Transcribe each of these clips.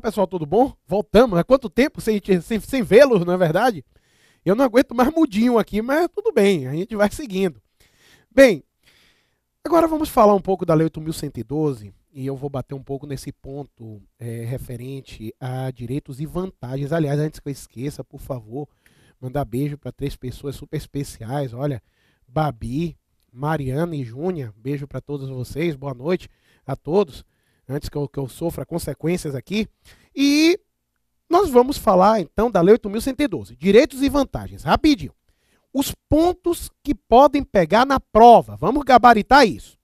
pessoal, tudo bom? Voltamos. Há né? quanto tempo sem, sem, sem vê-los, não é verdade? Eu não aguento mais mudinho aqui, mas tudo bem, a gente vai seguindo. Bem, agora vamos falar um pouco da Lei 8.112 e eu vou bater um pouco nesse ponto é, referente a direitos e vantagens. Aliás, antes que eu esqueça, por favor, mandar beijo para três pessoas super especiais. Olha, Babi, Mariana e Júnia, beijo para todos vocês, boa noite a todos antes que eu, que eu sofra consequências aqui. E nós vamos falar então da Lei 8.112, direitos e vantagens, rapidinho. Os pontos que podem pegar na prova, vamos gabaritar isso.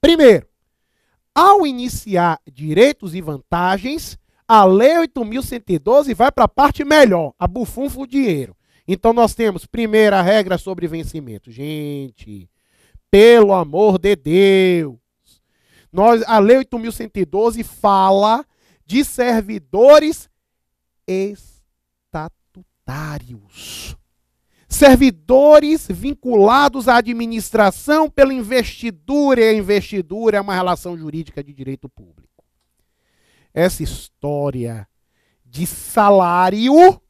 Primeiro, ao iniciar direitos e vantagens, a Lei 8.112 vai para a parte melhor, a bufunfo dinheiro. Então nós temos primeira regra sobre vencimento. Gente, pelo amor de Deus, nós, a Lei 8.112 fala de servidores estatutários. Servidores vinculados à administração pela investidura, e a investidura é uma relação jurídica de direito público. Essa história de salário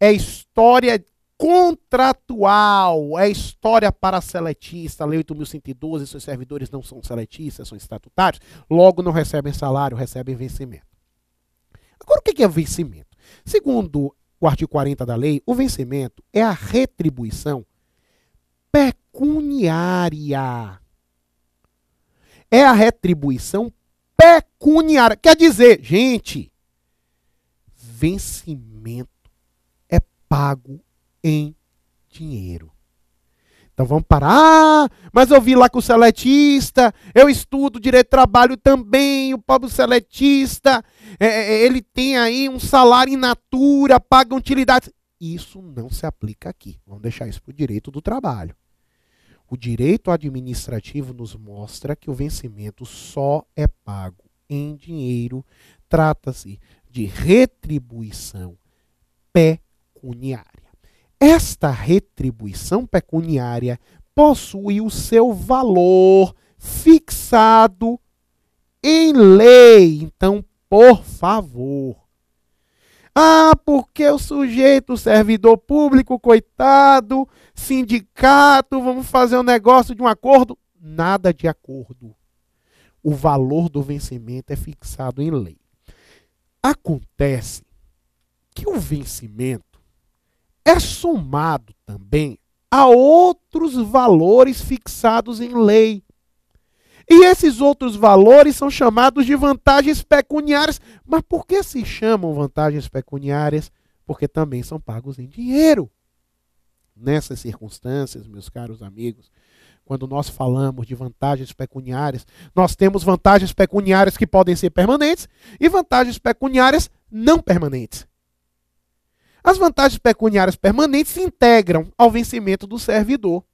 é história contratual. É história para seletista. Lei 8.112, seus servidores não são seletistas, são estatutários. Logo, não recebem salário, recebem vencimento. Agora, o que é vencimento? Segundo o artigo 40 da lei, o vencimento é a retribuição pecuniária. É a retribuição pecuniária. Quer dizer, gente, vencimento é pago em dinheiro. Então vamos parar. Ah, mas eu vi lá com o seletista, eu estudo direito trabalho também, o pobre seletista, é, é, é ele tem aí um salário in natura, paga utilidade. Isso não se aplica aqui. Vamos deixar isso para o direito do trabalho. O direito administrativo nos mostra que o vencimento só é pago em dinheiro. Trata-se de retribuição pecuniária. Esta retribuição pecuniária possui o seu valor fixado em lei. Então, por favor. Ah, porque o sujeito, servidor público, coitado, sindicato, vamos fazer um negócio de um acordo? Nada de acordo. O valor do vencimento é fixado em lei. Acontece que o vencimento é somado também a outros valores fixados em lei. E esses outros valores são chamados de vantagens pecuniárias. Mas por que se chamam vantagens pecuniárias? Porque também são pagos em dinheiro. Nessas circunstâncias, meus caros amigos, quando nós falamos de vantagens pecuniárias, nós temos vantagens pecuniárias que podem ser permanentes e vantagens pecuniárias não permanentes. As vantagens pecuniárias permanentes se integram ao vencimento do servidor.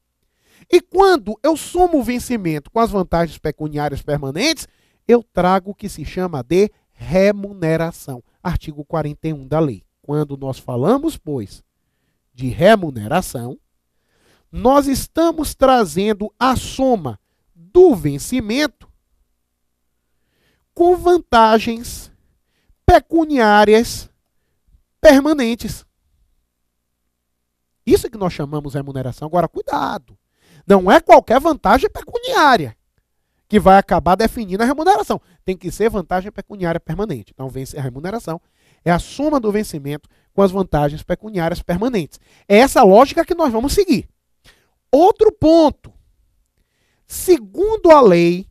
E quando eu somo o vencimento com as vantagens pecuniárias permanentes, eu trago o que se chama de remuneração. Artigo 41 da lei. Quando nós falamos, pois, de remuneração, nós estamos trazendo a soma do vencimento com vantagens pecuniárias permanentes. Isso é que nós chamamos remuneração. Agora, cuidado. Não é qualquer vantagem pecuniária que vai acabar definindo a remuneração. Tem que ser vantagem pecuniária permanente. Então, a remuneração é a soma do vencimento com as vantagens pecuniárias permanentes. É essa lógica que nós vamos seguir. Outro ponto. Segundo a lei,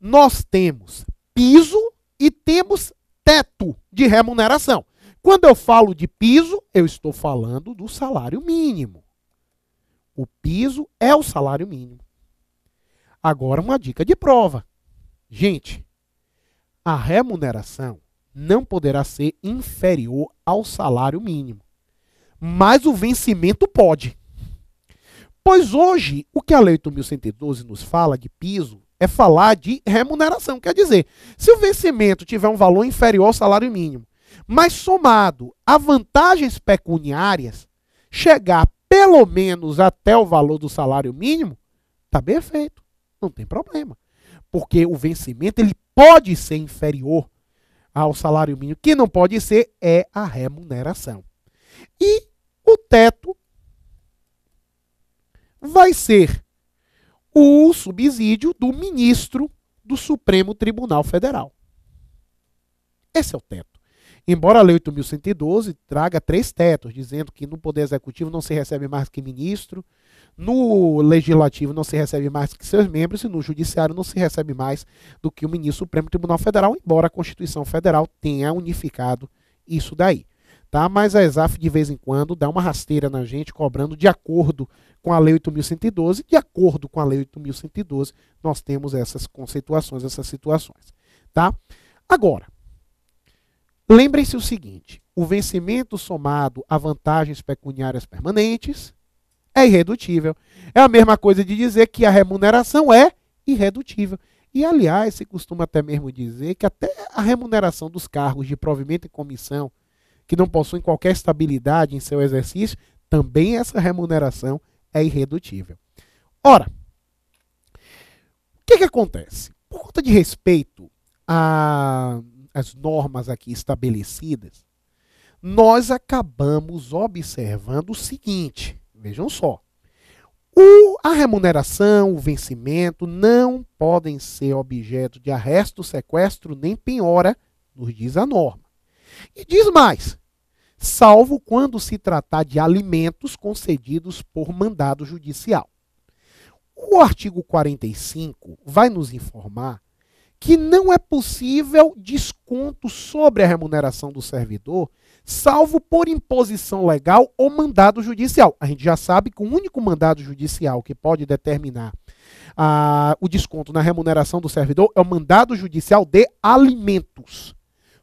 nós temos piso e temos teto de remuneração. Quando eu falo de piso, eu estou falando do salário mínimo. O piso é o salário mínimo. Agora, uma dica de prova. Gente, a remuneração não poderá ser inferior ao salário mínimo. Mas o vencimento pode. Pois hoje, o que a Lei 8.112 nos fala de piso é falar de remuneração. Quer dizer, se o vencimento tiver um valor inferior ao salário mínimo mas somado a vantagens pecuniárias, chegar pelo menos até o valor do salário mínimo, está bem feito. Não tem problema. Porque o vencimento ele pode ser inferior ao salário mínimo. O que não pode ser é a remuneração. E o teto vai ser o subsídio do ministro do Supremo Tribunal Federal. Esse é o teto. Embora a Lei 8.112 traga três tetos, dizendo que no Poder Executivo não se recebe mais que ministro, no Legislativo não se recebe mais que seus membros e no Judiciário não se recebe mais do que o ministro Supremo Tribunal Federal, embora a Constituição Federal tenha unificado isso daí. Tá? Mas a ESAF, de vez em quando, dá uma rasteira na gente, cobrando de acordo com a Lei 8.112. De acordo com a Lei 8.112, nós temos essas conceituações, essas situações. Tá? Agora, Lembrem-se o seguinte: o vencimento somado a vantagens pecuniárias permanentes é irredutível. É a mesma coisa de dizer que a remuneração é irredutível. E, aliás, se costuma até mesmo dizer que até a remuneração dos cargos de provimento e comissão, que não possuem qualquer estabilidade em seu exercício, também essa remuneração é irredutível. Ora, o que, que acontece? Por conta de respeito a as normas aqui estabelecidas, nós acabamos observando o seguinte: vejam só. O, a remuneração, o vencimento não podem ser objeto de arresto, sequestro nem penhora, nos diz a norma. E diz mais: salvo quando se tratar de alimentos concedidos por mandado judicial. O artigo 45 vai nos informar que não é possível desconto sobre a remuneração do servidor, salvo por imposição legal ou mandado judicial. A gente já sabe que o único mandado judicial que pode determinar ah, o desconto na remuneração do servidor é o mandado judicial de alimentos.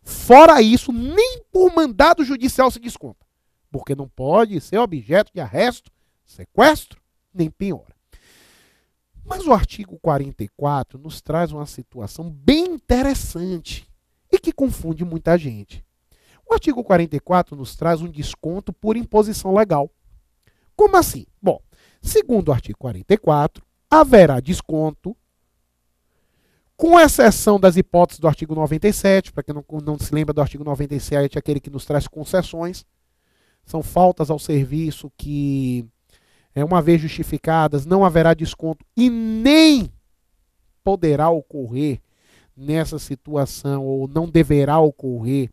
Fora isso, nem por mandado judicial se desconta, porque não pode ser objeto de arresto, sequestro, nem penhora. Mas o artigo 44 nos traz uma situação bem interessante e que confunde muita gente. O artigo 44 nos traz um desconto por imposição legal. Como assim? Bom, segundo o artigo 44, haverá desconto, com exceção das hipóteses do artigo 97, para quem não, não se lembra do artigo 97, é aquele que nos traz concessões, são faltas ao serviço que é, uma vez justificadas, não haverá desconto e nem poderá ocorrer nessa situação, ou não deverá ocorrer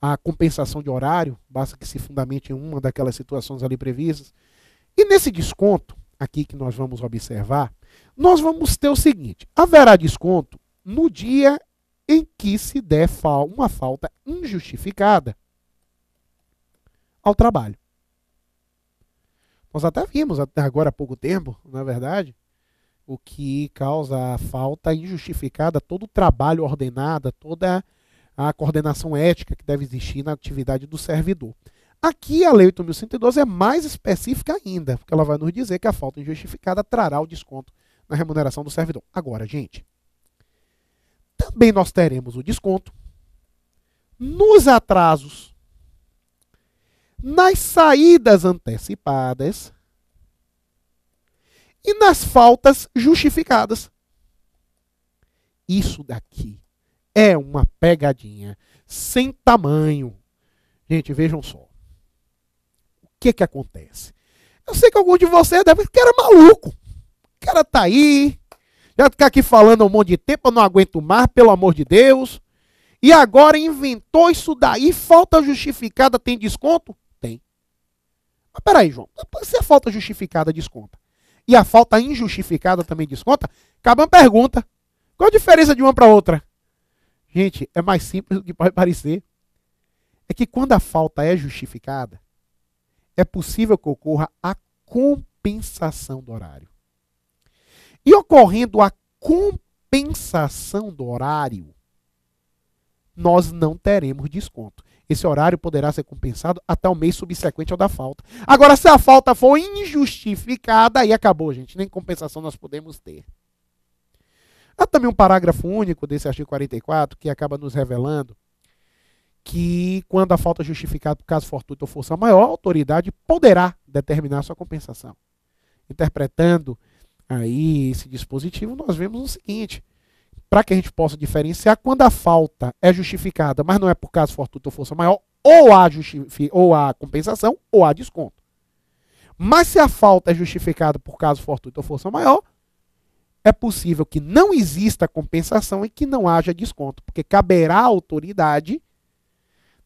a compensação de horário, basta que se fundamente em uma daquelas situações ali previstas. E nesse desconto, aqui que nós vamos observar, nós vamos ter o seguinte: haverá desconto no dia em que se der uma falta injustificada ao trabalho. Nós até vimos até agora há pouco tempo, na verdade, o que causa a falta injustificada, todo o trabalho ordenado, toda a coordenação ética que deve existir na atividade do servidor. Aqui a Lei 8.112 é mais específica ainda, porque ela vai nos dizer que a falta injustificada trará o desconto na remuneração do servidor. Agora, gente, também nós teremos o desconto nos atrasos nas saídas antecipadas e nas faltas justificadas. Isso daqui é uma pegadinha sem tamanho. Gente, vejam só. O que que acontece? Eu sei que alguns de vocês devem que era maluco. O cara tá aí, já ficar aqui falando um monte de tempo, eu não aguento mais, pelo amor de Deus. E agora inventou isso daí, falta justificada tem desconto? Mas peraí, João, se a falta justificada desconta e a falta injustificada também desconta, acaba uma pergunta. Qual a diferença de uma para outra? Gente, é mais simples do que pode parecer. É que quando a falta é justificada, é possível que ocorra a compensação do horário. E ocorrendo a compensação do horário, nós não teremos desconto esse horário poderá ser compensado até o mês subsequente ao da falta. Agora, se a falta for injustificada, aí acabou, gente. Nem compensação nós podemos ter. Há também um parágrafo único desse artigo 44 que acaba nos revelando que, quando a falta é justificada por caso fortuito ou força maior, a autoridade poderá determinar sua compensação. Interpretando aí esse dispositivo, nós vemos o seguinte: para que a gente possa diferenciar quando a falta é justificada, mas não é por caso fortuito ou força maior, ou há, ou há compensação ou há desconto. Mas se a falta é justificada por caso fortuito ou força maior, é possível que não exista compensação e que não haja desconto, porque caberá à autoridade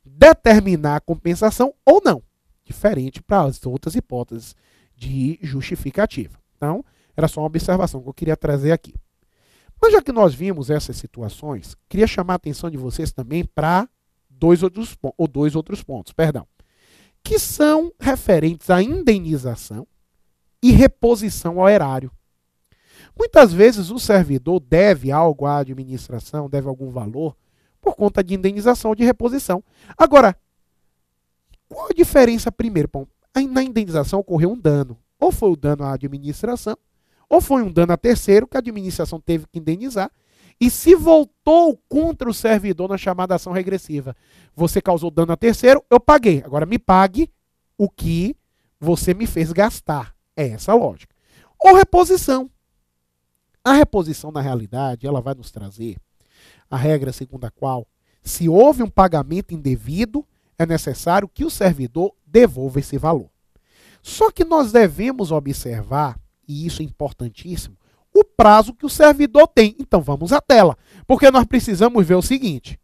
determinar a compensação ou não, diferente para as outras hipóteses de justificativa. Então, era só uma observação que eu queria trazer aqui. Mas já que nós vimos essas situações, queria chamar a atenção de vocês também para dois outros, ou dois outros pontos, perdão, que são referentes à indenização e reposição ao erário. Muitas vezes o servidor deve algo à administração, deve algum valor, por conta de indenização ou de reposição. Agora, qual a diferença primeiro? Bom, na indenização ocorreu um dano. Ou foi o dano à administração, ou foi um dano a terceiro que a administração teve que indenizar e se voltou contra o servidor na chamada ação regressiva. Você causou dano a terceiro, eu paguei. Agora me pague o que você me fez gastar. É essa a lógica. Ou reposição. A reposição, na realidade, ela vai nos trazer a regra segundo a qual, se houve um pagamento indevido, é necessário que o servidor devolva esse valor. Só que nós devemos observar e isso é importantíssimo, o prazo que o servidor tem. Então vamos à tela, porque nós precisamos ver o seguinte: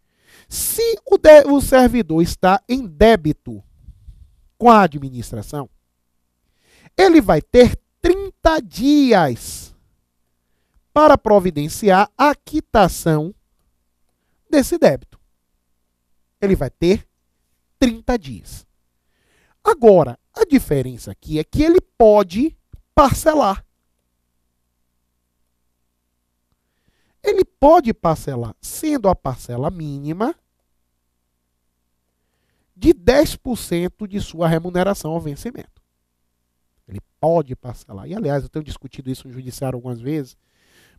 se o, o servidor está em débito com a administração, ele vai ter 30 dias para providenciar a quitação desse débito. Ele vai ter 30 dias. Agora, a diferença aqui é que ele pode parcelar. Ele pode parcelar, sendo a parcela mínima de 10% de sua remuneração ao vencimento. Ele pode parcelar. E, aliás, eu tenho discutido isso no judiciário algumas vezes,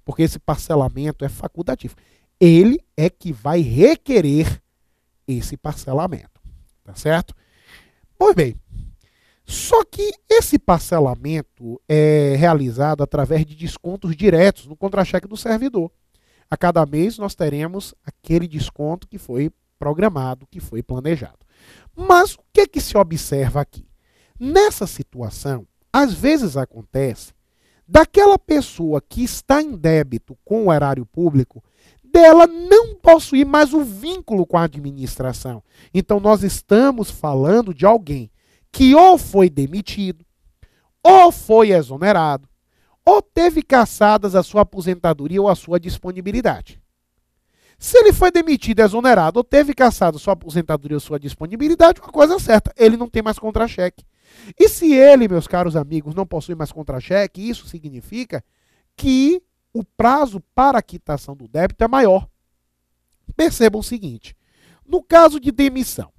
porque esse parcelamento é facultativo. Ele é que vai requerer esse parcelamento. Tá certo? Pois bem, só que esse parcelamento é realizado através de descontos diretos no contra-cheque do servidor. A cada mês nós teremos aquele desconto que foi programado, que foi planejado. Mas o que, é que se observa aqui? Nessa situação, às vezes acontece daquela pessoa que está em débito com o erário público, dela não possuir mais o vínculo com a administração. Então nós estamos falando de alguém que ou foi demitido, ou foi exonerado, ou teve cassadas a sua aposentadoria ou a sua disponibilidade. Se ele foi demitido, exonerado ou teve a sua aposentadoria ou sua disponibilidade, uma coisa é certa, ele não tem mais contra-cheque. E se ele, meus caros amigos, não possui mais contra-cheque, isso significa que o prazo para a quitação do débito é maior. Percebam o seguinte: no caso de demissão,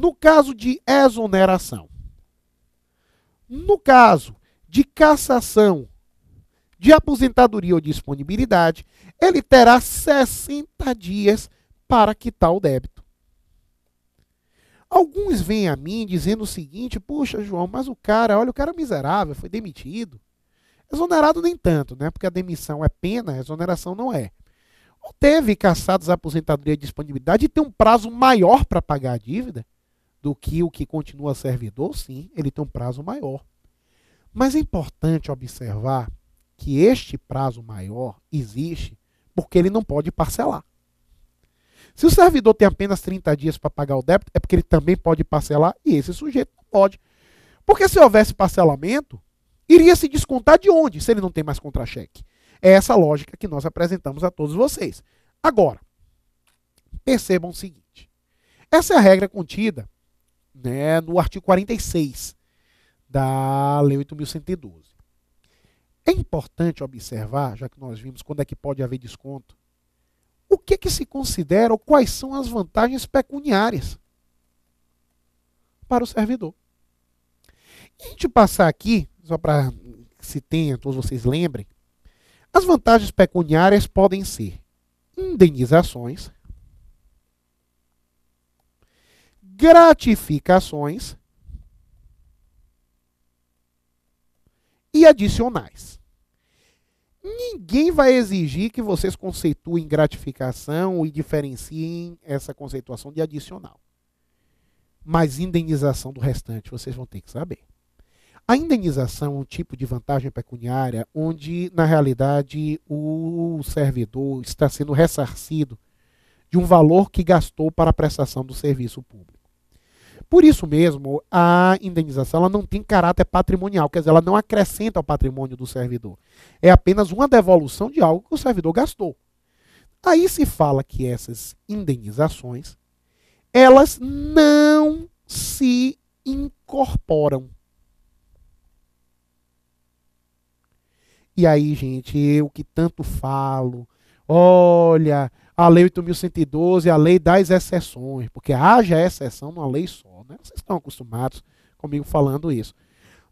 no caso de exoneração, no caso de cassação de aposentadoria ou disponibilidade, ele terá 60 dias para quitar o débito. Alguns vêm a mim dizendo o seguinte: "Puxa, João, mas o cara, olha, o cara é miserável, foi demitido. Exonerado nem tanto, né? Porque a demissão é pena, a exoneração não é. Ou teve cassados a aposentadoria e disponibilidade e tem um prazo maior para pagar a dívida do que o que continua servidor, sim, ele tem um prazo maior. Mas é importante observar que este prazo maior existe porque ele não pode parcelar. Se o servidor tem apenas 30 dias para pagar o débito, é porque ele também pode parcelar e esse sujeito não pode. Porque se houvesse parcelamento, iria se descontar de onde, se ele não tem mais contra-cheque? É essa lógica que nós apresentamos a todos vocês. Agora, percebam o seguinte: essa é a regra contida né, no artigo 46 da Lei 8.112. É importante observar, já que nós vimos quando é que pode haver desconto, o que, é que se considera ou quais são as vantagens pecuniárias para o servidor. E a gente passar aqui, só para que se tenha, todos vocês lembrem, as vantagens pecuniárias podem ser indenizações, gratificações e adicionais. Ninguém vai exigir que vocês conceituem gratificação e diferenciem essa conceituação de adicional. Mas indenização do restante vocês vão ter que saber. A indenização é um tipo de vantagem pecuniária onde, na realidade, o servidor está sendo ressarcido de um valor que gastou para a prestação do serviço público. Por isso mesmo, a indenização ela não tem caráter patrimonial, quer dizer, ela não acrescenta ao patrimônio do servidor. É apenas uma devolução de algo que o servidor gastou. Aí se fala que essas indenizações, elas não se incorporam. E aí, gente, eu que tanto falo, olha, a Lei 8.112, a Lei das Exceções, porque haja exceção numa lei só. Né? Vocês estão acostumados comigo falando isso.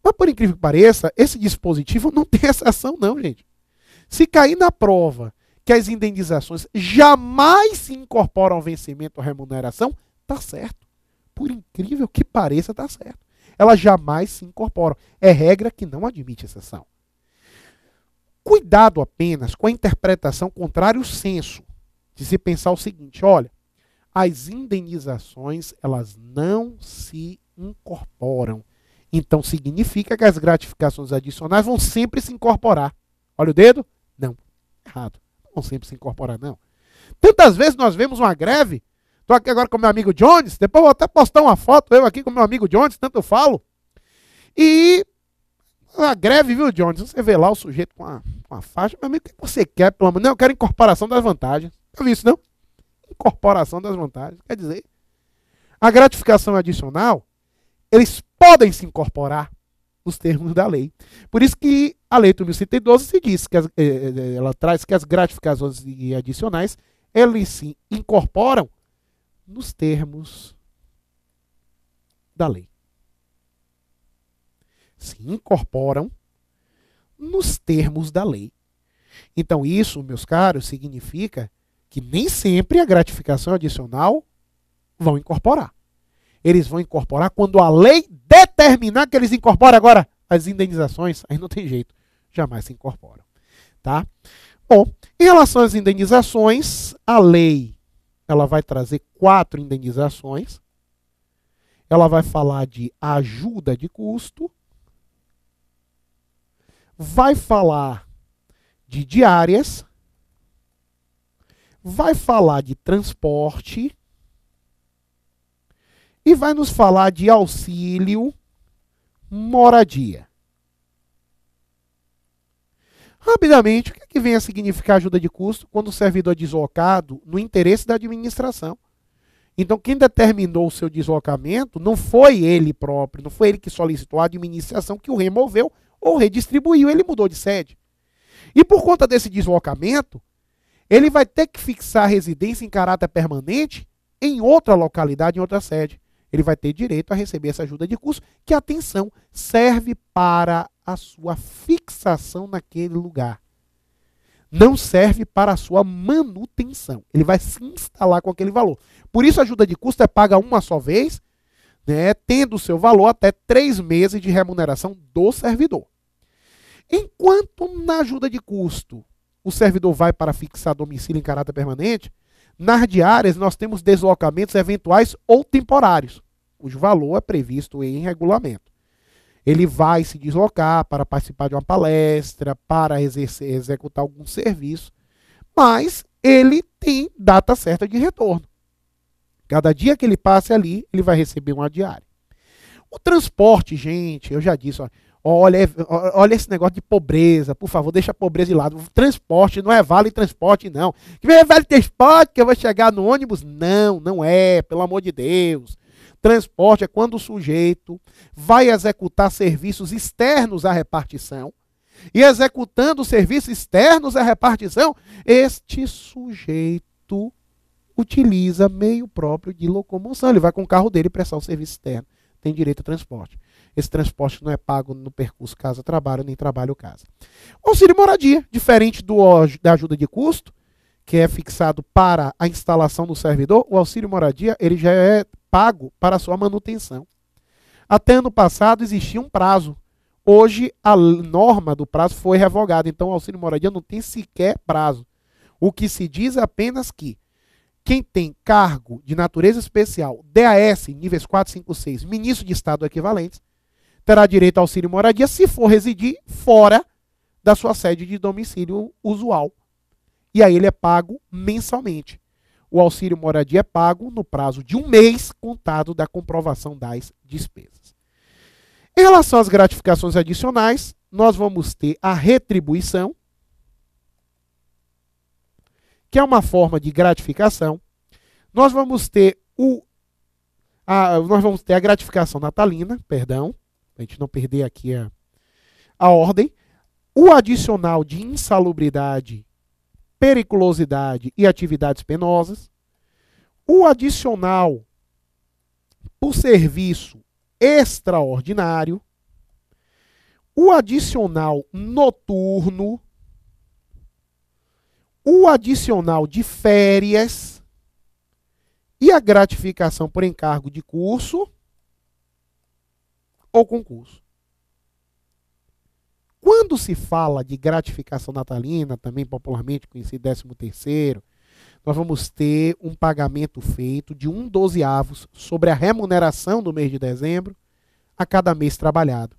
Mas, por incrível que pareça, esse dispositivo não tem exceção, não, gente. Se cair na prova que as indenizações jamais se incorporam ao vencimento ou remuneração, tá certo. Por incrível que pareça, tá certo. Elas jamais se incorporam. É regra que não admite exceção. Cuidado apenas com a interpretação contrária ao senso, de se pensar o seguinte, olha, as indenizações, elas não se incorporam. Então significa que as gratificações adicionais vão sempre se incorporar. Olha o dedo? Não. Errado. Não vão sempre se incorporar, não. Tantas vezes nós vemos uma greve. Estou aqui agora com meu amigo Jones. Depois vou até postar uma foto eu aqui com meu amigo Jones, tanto eu falo. E uma greve, viu, Jones? Você vê lá o sujeito com a, com a faixa, mas o é que você quer, pelo amor? Não, eu quero incorporação das vantagens. Eu vi isso, não? Incorporação das vantagens. Quer dizer, a gratificação adicional, eles podem se incorporar nos termos da lei. Por isso que a Lei 8.112 se diz que as, eh, eh, ela traz que as gratificações adicionais eles se incorporam nos termos da lei se incorporam nos termos da lei. Então, isso, meus caros, significa que nem sempre a gratificação adicional vão incorporar. Eles vão incorporar quando a lei determinar que eles incorporem agora as indenizações, aí não tem jeito, jamais se incorporam, tá? Bom, em relação às indenizações, a lei ela vai trazer quatro indenizações. Ela vai falar de ajuda de custo, vai falar de diárias, vai falar de transporte e vai nos falar de auxílio, moradia. Rapidamente, o que, é que vem a significar ajuda de custo quando o servidor é deslocado no interesse da administração? Então, quem determinou o seu deslocamento não foi ele próprio, não foi ele que solicitou a administração que o removeu, ou redistribuiu, ele mudou de sede. E por conta desse deslocamento, ele vai ter que fixar residência em caráter permanente em outra localidade, em outra sede. Ele vai ter direito a receber essa ajuda de custo, que, atenção, serve para a sua fixação naquele lugar. Não serve para a sua manutenção. Ele vai se instalar com aquele valor. Por isso, a ajuda de custo é paga uma só vez né, tendo seu valor até três meses de remuneração do servidor. Enquanto na ajuda de custo o servidor vai para fixar domicílio em caráter permanente, nas diárias nós temos deslocamentos eventuais ou temporários, cujo valor é previsto em regulamento. Ele vai se deslocar para participar de uma palestra, para exercer, executar algum serviço, mas ele tem data certa de retorno. Cada dia que ele passe ali, ele vai receber uma diária. O transporte, gente, eu já disse, olha, olha esse negócio de pobreza, por favor, deixa a pobreza de lado. Transporte não é vale transporte, não. Que é vale transporte que eu vou chegar no ônibus? Não, não é, pelo amor de Deus. Transporte é quando o sujeito vai executar serviços externos à repartição. E executando serviços externos à repartição, este sujeito utiliza meio próprio de locomoção. Ele vai com o carro dele prestar o serviço externo. Tem direito ao transporte. Esse transporte não é pago no percurso casa-trabalho, nem trabalho-casa. Auxílio moradia, diferente do, da ajuda de custo, que é fixado para a instalação do servidor, o auxílio moradia ele já é pago para a sua manutenção. Até ano passado existia um prazo. Hoje a norma do prazo foi revogada, então o auxílio moradia não tem sequer prazo. O que se diz é apenas que quem tem cargo de natureza especial, DAS, níveis 4, 5, 6, ministro de Estado equivalentes, terá direito ao auxílio moradia se for residir fora da sua sede de domicílio usual. E aí ele é pago mensalmente. O auxílio moradia é pago no prazo de um mês contado da comprovação das despesas. Em relação às gratificações adicionais, nós vamos ter a retribuição, que é uma forma de gratificação. Nós vamos ter o a, nós vamos ter a gratificação natalina, perdão, a gente não perder aqui a, a ordem, o adicional de insalubridade, periculosidade e atividades penosas, o adicional por serviço extraordinário, o adicional noturno, o adicional de férias e a gratificação por encargo de curso ou concurso. Quando se fala de gratificação natalina, também popularmente conhecido 13 terceiro, nós vamos ter um pagamento feito de um dozeavos sobre a remuneração do mês de dezembro a cada mês trabalhado.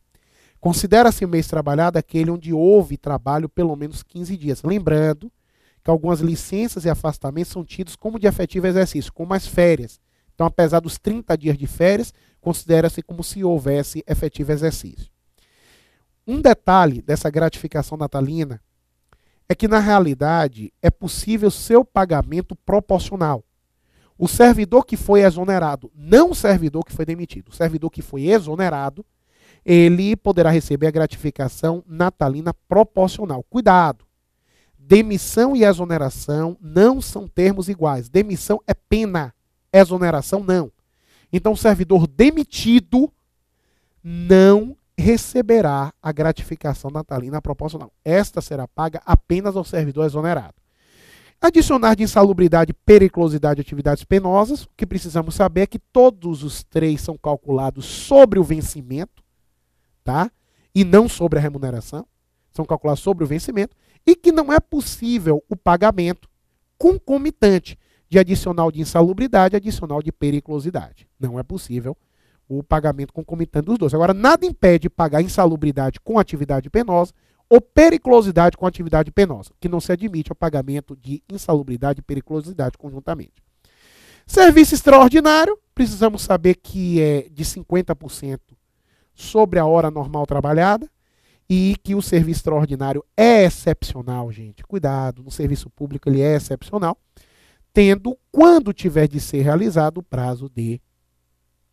Considera-se o mês trabalhado aquele onde houve trabalho pelo menos 15 dias. Lembrando que então, algumas licenças e afastamentos são tidos como de efetivo exercício, como as férias. Então, apesar dos 30 dias de férias, considera-se como se houvesse efetivo exercício. Um detalhe dessa gratificação natalina é que, na realidade, é possível seu pagamento proporcional. O servidor que foi exonerado, não o servidor que foi demitido, o servidor que foi exonerado, ele poderá receber a gratificação natalina proporcional. Cuidado! Demissão e exoneração não são termos iguais. Demissão é pena, exoneração não. Então, o servidor demitido não receberá a gratificação natalina proporcional. Esta será paga apenas ao servidor exonerado. Adicionar de insalubridade, periculosidade e atividades penosas, o que precisamos saber é que todos os três são calculados sobre o vencimento, tá? E não sobre a remuneração. São calculados sobre o vencimento e que não é possível o pagamento concomitante de adicional de insalubridade, e adicional de periculosidade. Não é possível o pagamento concomitante dos dois. Agora, nada impede pagar insalubridade com atividade penosa ou periculosidade com atividade penosa, que não se admite ao pagamento de insalubridade e periculosidade conjuntamente. Serviço extraordinário, precisamos saber que é de 50% sobre a hora normal trabalhada, e que o serviço extraordinário é excepcional, gente. Cuidado, no serviço público ele é excepcional, tendo, quando tiver de ser realizado, o prazo de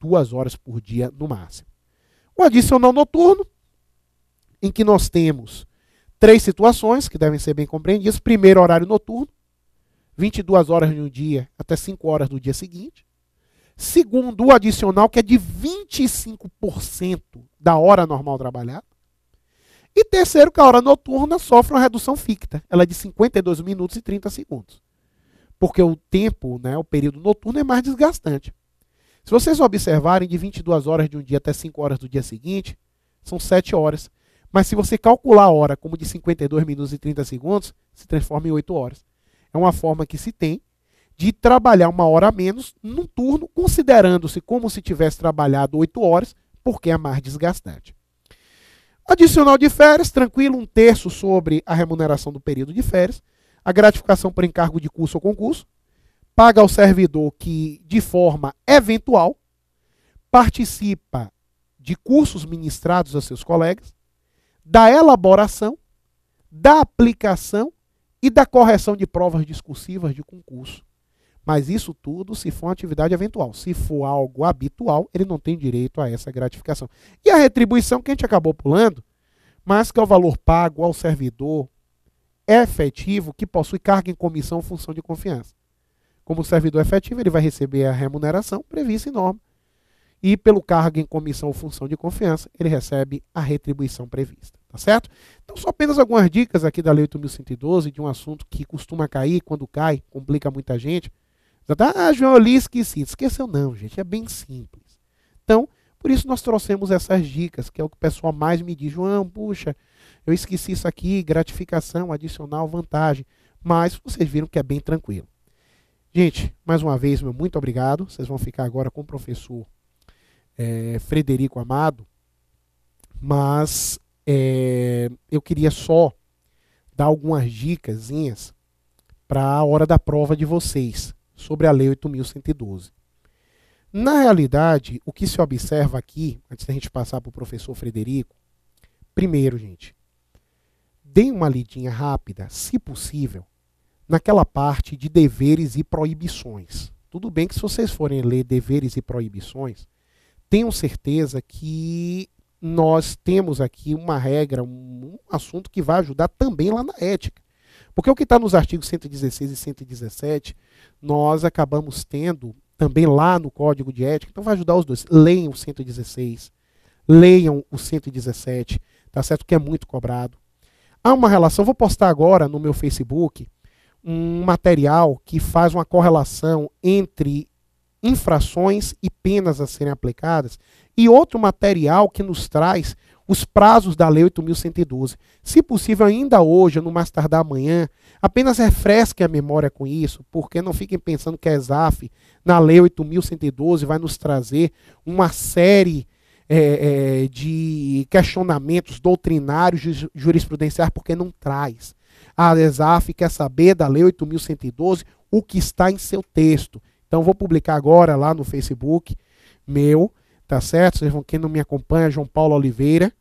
duas horas por dia no máximo. O adicional noturno, em que nós temos três situações que devem ser bem compreendidas. Primeiro, horário noturno, 22 horas de um dia até 5 horas do dia seguinte. Segundo, o adicional, que é de 25% da hora normal trabalhada. E terceiro, que a hora noturna sofre uma redução ficta. Ela é de 52 minutos e 30 segundos. Porque o tempo, né, o período noturno é mais desgastante. Se vocês observarem, de 22 horas de um dia até 5 horas do dia seguinte, são 7 horas. Mas se você calcular a hora como de 52 minutos e 30 segundos, se transforma em 8 horas. É uma forma que se tem de trabalhar uma hora a menos num turno, considerando-se como se tivesse trabalhado 8 horas, porque é mais desgastante. Adicional de férias, tranquilo, um terço sobre a remuneração do período de férias. A gratificação por encargo de curso ou concurso. Paga ao servidor que, de forma eventual, participa de cursos ministrados a seus colegas, da elaboração, da aplicação e da correção de provas discursivas de concurso. Mas isso tudo se for uma atividade eventual. Se for algo habitual, ele não tem direito a essa gratificação. E a retribuição que a gente acabou pulando, mas que é o valor pago ao servidor efetivo que possui cargo em comissão ou função de confiança. Como servidor efetivo, ele vai receber a remuneração prevista em norma. E pelo cargo em comissão ou função de confiança, ele recebe a retribuição prevista. Tá certo? Então, só apenas algumas dicas aqui da Lei 8.112, de um assunto que costuma cair, quando cai, complica muita gente ah, ah, João, eu li e esqueci. Esqueceu não, gente, é bem simples. Então, por isso nós trouxemos essas dicas, que é o que o pessoal mais me diz. João, puxa, eu esqueci isso aqui, gratificação, adicional, vantagem. Mas vocês viram que é bem tranquilo. Gente, mais uma vez, meu muito obrigado. Vocês vão ficar agora com o professor é, Frederico Amado. Mas é, eu queria só dar algumas dicasinhas para a hora da prova de vocês sobre a Lei 8.112. Na realidade, o que se observa aqui, antes da gente passar para o professor Frederico, primeiro, gente, dê uma lidinha rápida, se possível, naquela parte de deveres e proibições. Tudo bem que se vocês forem ler deveres e proibições, tenham certeza que nós temos aqui uma regra, um assunto que vai ajudar também lá na ética. Porque o que está nos artigos 116 e 117, nós acabamos tendo também lá no Código de Ética, então vai ajudar os dois. Leiam o 116, leiam o 117, tá certo? Que é muito cobrado. Há uma relação, vou postar agora no meu Facebook um material que faz uma correlação entre infrações e penas a serem aplicadas, e outro material que nos traz os prazos da Lei 8.112. Se possível, ainda hoje, ou no mais tardar amanhã, apenas refresque a memória com isso, porque não fiquem pensando que a ESAF, na Lei 8.112, vai nos trazer uma série é, é, de questionamentos doutrinários jurisprudenciais, porque não traz. A ESAF quer saber da Lei 8.112 o que está em seu texto. Então, vou publicar agora lá no Facebook meu tá certo? Vocês vão, quem não me acompanha, João Paulo Oliveira.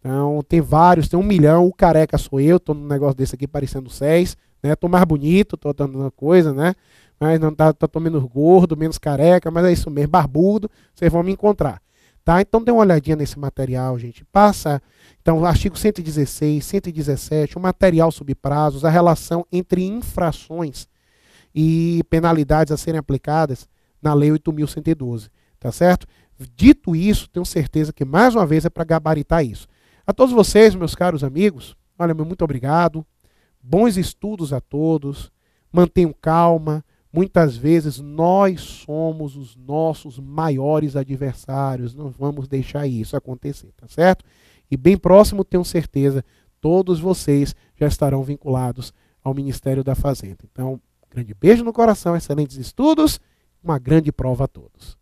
Então, tem vários, tem um milhão. O careca sou eu, tô num negócio desse aqui parecendo seis, né? Tô mais bonito, tô dando uma coisa, né? Mas não tá, tô, tá, tô menos gordo, menos careca, mas é isso mesmo, barbudo, vocês vão me encontrar. Tá? Então dê uma olhadinha nesse material, gente. Passa, então, artigo 116, 117, o material sobre prazos, a relação entre infrações e penalidades a serem aplicadas na Lei 8.112, tá certo? Dito isso, tenho certeza que mais uma vez é para gabaritar isso. A todos vocês, meus caros amigos, olha, meu muito obrigado. Bons estudos a todos. Mantenham calma. Muitas vezes nós somos os nossos maiores adversários. Não vamos deixar isso acontecer, tá certo? E bem próximo, tenho certeza, todos vocês já estarão vinculados ao Ministério da Fazenda. Então, grande beijo no coração, excelentes estudos, uma grande prova a todos.